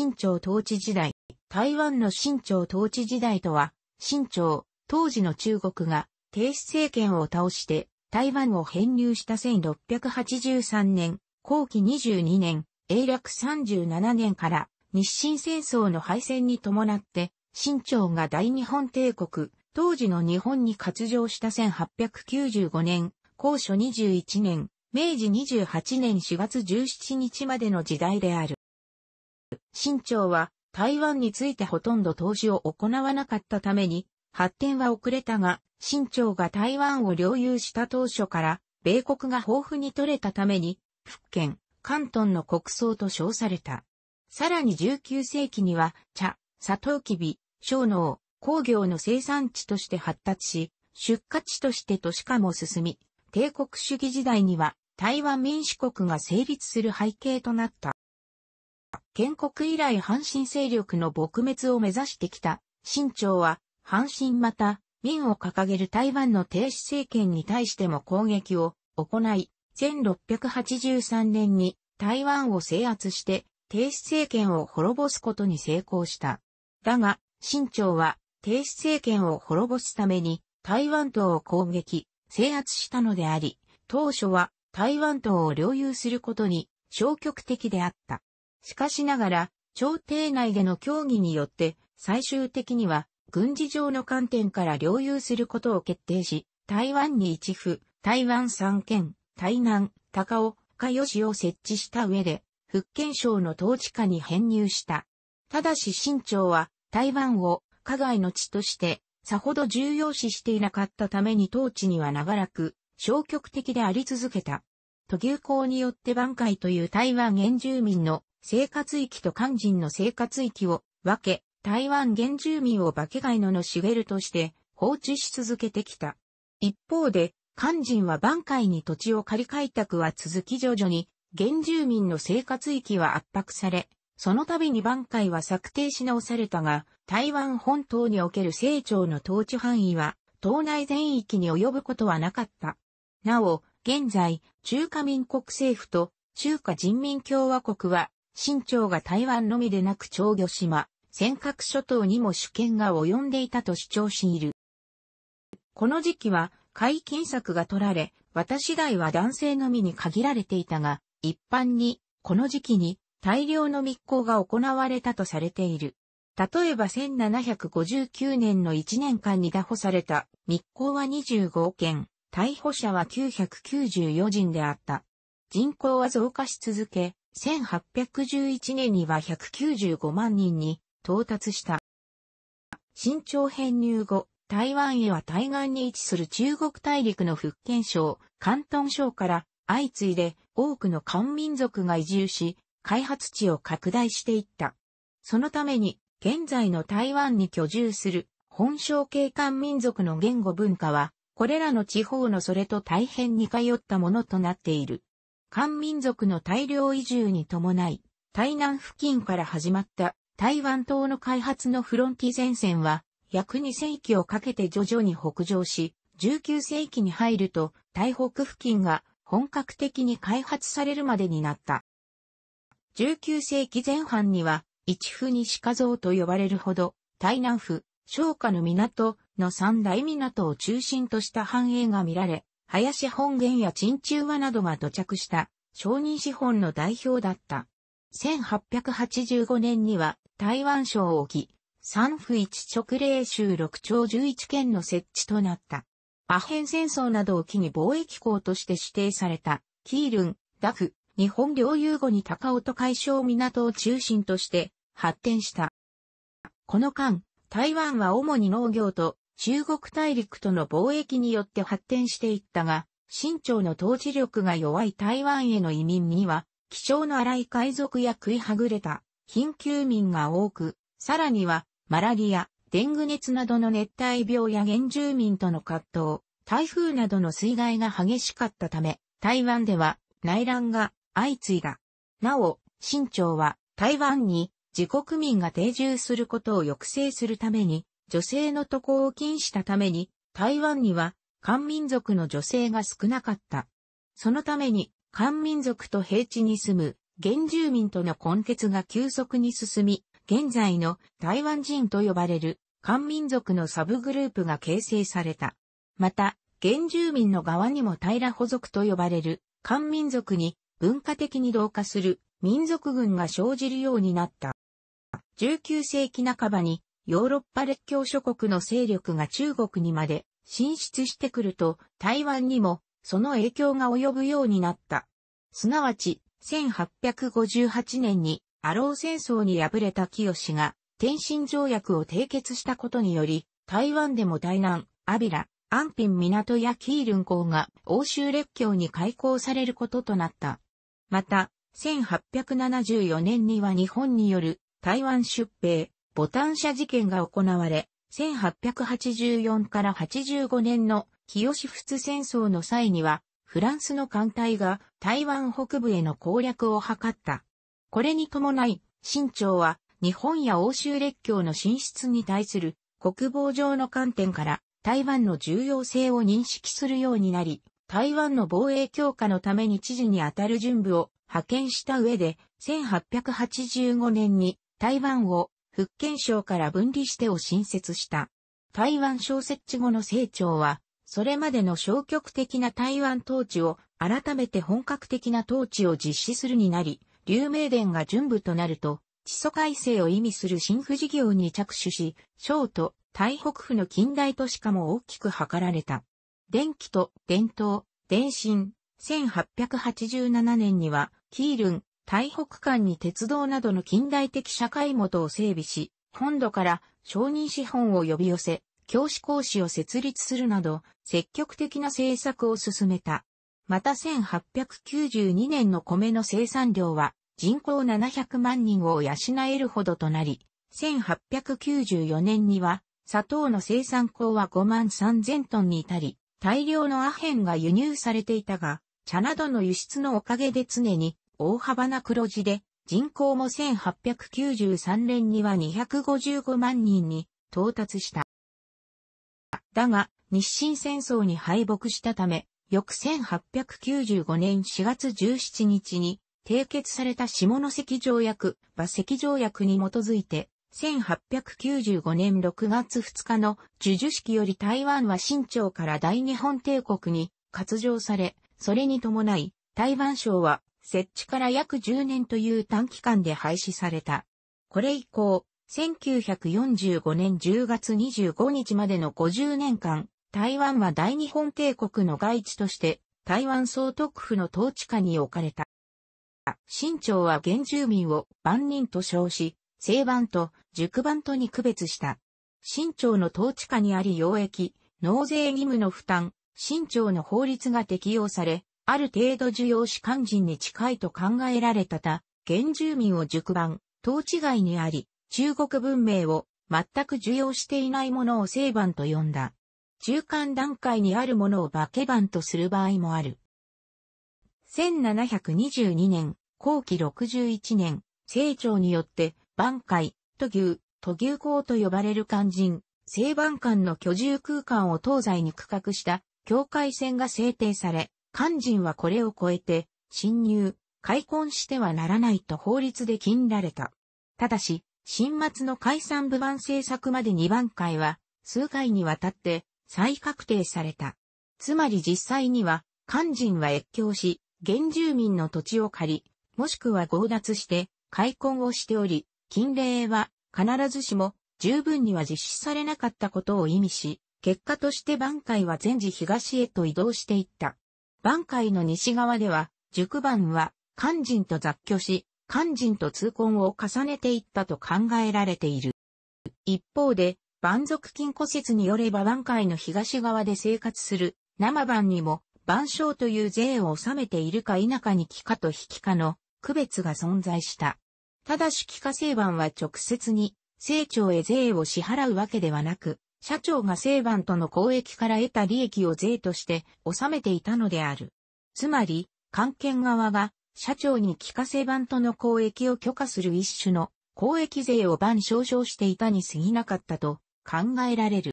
清朝統治時代、台湾の清朝統治時代とは、清朝、当時の中国が、帝止政権を倒して、台湾を編入した1683年、後期22年、英略37年から、日清戦争の敗戦に伴って、清朝が大日本帝国、当時の日本に割譲した1895年、高所21年、明治28年4月17日までの時代である。清朝は台湾についてほとんど投資を行わなかったために、発展は遅れたが、清朝が台湾を領有した当初から、米国が豊富に取れたために、福建、関東の国葬と称された。さらに19世紀には、茶、砂糖きび、小農、工業の生産地として発達し、出荷地として都市化も進み、帝国主義時代には台湾民主国が成立する背景となった。建国以来阪神勢力の撲滅を目指してきた、清朝は、阪神また、民を掲げる台湾の停止政権に対しても攻撃を行い、1683年に台湾を制圧して停止政権を滅ぼすことに成功した。だが、清朝は停止政権を滅ぼすために台湾島を攻撃、制圧したのであり、当初は台湾島を領有することに消極的であった。しかしながら、朝廷内での協議によって、最終的には、軍事上の観点から領有することを決定し、台湾に一府、台湾三県、台南、高尾、加予を設置した上で、福建省の統治下に編入した。ただし清朝は、台湾を、加害の地として、さほど重要視していなかったために統治には長らく、消極的であり続けた。都牛港によって挽回という台湾原住民の生活域と肝心の生活域を分け、台湾原住民を化け外野のベルとして放置し続けてきた。一方で、肝心は挽回に土地を借り開拓は続き徐々に、原住民の生活域は圧迫され、その度に挽回は策定し直されたが、台湾本島における清朝の統治範囲は、島内全域に及ぶことはなかった。なお、現在、中華民国政府と中華人民共和国は新朝が台湾のみでなく長魚島、尖閣諸島にも主権が及んでいたと主張している。この時期は解禁策が取られ、私代は男性のみに限られていたが、一般に、この時期に大量の密航が行われたとされている。例えば1759年の1年間に拿捕された密航は25件、逮捕者は994人であった。人口は増加し続け、1811年には195万人に到達した。新朝編入後、台湾へは対岸に位置する中国大陸の福建省、広東省から相次いで多くの漢民族が移住し、開発地を拡大していった。そのために、現在の台湾に居住する本省系漢民族の言語文化は、これらの地方のそれと大変似通ったものとなっている。漢民族の大量移住に伴い、台南付近から始まった台湾島の開発のフロンティ前線は、約2世紀をかけて徐々に北上し、19世紀に入ると、台北付近が本格的に開発されるまでになった。19世紀前半には、一府西下像と呼ばれるほど、台南府、昭和の港の三大港を中心とした繁栄が見られ、林本源や鎮中和などが土着した商人資本の代表だった。1885年には台湾省沖、三府一直令州六町11県の設置となった。アヘン戦争などを機に貿易港として指定された、キールン、ダフ、日本領有後に高尾と海省港を中心として発展した。この間、台湾は主に農業と中国大陸との貿易によって発展していったが、清朝の統治力が弱い台湾への移民には、気重の荒い海賊や食いはぐれた貧窮民が多く、さらには、マラリア、デング熱などの熱帯病や原住民との葛藤、台風などの水害が激しかったため、台湾では内乱が相次いだ。なお、清朝は台湾に自国民が定住することを抑制するために、女性の渡航を禁止したために、台湾には漢民族の女性が少なかった。そのために、漢民族と平地に住む原住民との根結が急速に進み、現在の台湾人と呼ばれる漢民族のサブグループが形成された。また、原住民の側にも平保族と呼ばれる漢民族に文化的に同化する民族群が生じるようになった。19世紀半ばにヨーロッパ列強諸国の勢力が中国にまで進出してくると、台湾にもその影響が及ぶようになった。すなわち、1858年にアロー戦争に敗れた清が天津条約を締結したことにより、台湾でも台南、アビラ、安平港やキールン港が欧州列強に開港されることとなった。また、1874年には日本による台湾出兵、ボタン社事件が行われ、1884から85年の清仏戦争の際には、フランスの艦隊が台湾北部への攻略を図った。これに伴い、清朝は日本や欧州列強の進出に対する国防上の観点から台湾の重要性を認識するようになり、台湾の防衛強化のために知事にあたる準備を派遣した上で、1885年に台湾を福建省から分離してを新設した。台湾省設置後の成長は、それまでの消極的な台湾統治を改めて本格的な統治を実施するになり、流明殿が準部となると、地租改正を意味する新富事業に着手し、省と台北府の近代都市化も大きく図られた。電気と伝統、電信、1887年には、キールン、台北間に鉄道などの近代的社会元を整備し、本土から商人資本を呼び寄せ、教師講師を設立するなど、積極的な政策を進めた。また1892年の米の生産量は人口700万人を養えるほどとなり、1894年には砂糖の生産口は5万3000トンに至り、大量のアヘンが輸入されていたが、茶などの輸出のおかげで常に大幅な黒字で、人口も1893年には255万人に到達した。だが、日清戦争に敗北したため、翌1895年4月17日に締結された下関条約、馬関条約に基づいて、1895年6月2日の授受式より台湾は清朝から大日本帝国に割譲され、それに伴い、台湾省は設置から約10年という短期間で廃止された。これ以降、1945年10月25日までの50年間、台湾は大日本帝国の外地として台湾総督府の統治下に置かれた。新朝は原住民を万人と称し、西番と熟版とに区別した。清朝の統治下にあり溶液、納税義務の負担、清朝の法律が適用され、ある程度需要士幹人に近いと考えられたた、原住民を熟番、統治外にあり、中国文明を全く需要していないものを正番と呼んだ。中間段階にあるものを化け番とする場合もある。1722年、後期61年、清長によって、番海、都牛、都牛港と呼ばれる肝心、西番官の居住空間を東西に区画した境界線が制定され、肝心はこれを超えて、侵入、開墾してはならないと法律で禁られた。ただし、新末の解散部番政策まで2番会は、数回にわたって、再確定された。つまり実際には、肝心は越境し、原住民の土地を借り、もしくは強奪して、開墾をしており、禁令は、必ずしも、十分には実施されなかったことを意味し、結果として挽回は全時東へと移動していった。番海の西側では、熟番は、肝心と雑居し、肝心と痛恨を重ねていったと考えられている。一方で、万族金骨説によれば万海の東側で生活する生番にも、万象という税を納めているか否かに帰化と引きかの区別が存在した。ただし帰化成番は直接に、成長へ税を支払うわけではなく、社長が成番との交易から得た利益を税として納めていたのである。つまり、関係側が社長に聞かせ番との交易を許可する一種の交易税を番少々していたに過ぎなかったと考えられる。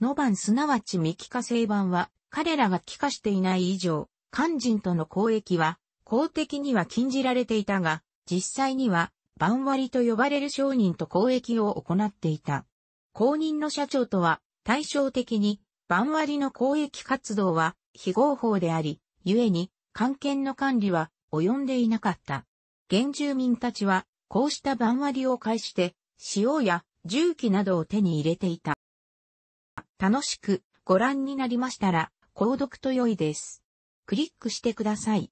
の番すなわち未帰化成番は彼らが帰化していない以上、肝心との交易は公的には禁じられていたが、実際には番割と呼ばれる商人と交易を行っていた。公認の社長とは対照的に番割の公益活動は非合法であり、故に関係の管理は及んでいなかった。原住民たちはこうした番割を介して塩や重機などを手に入れていた。楽しくご覧になりましたら購読と良いです。クリックしてください。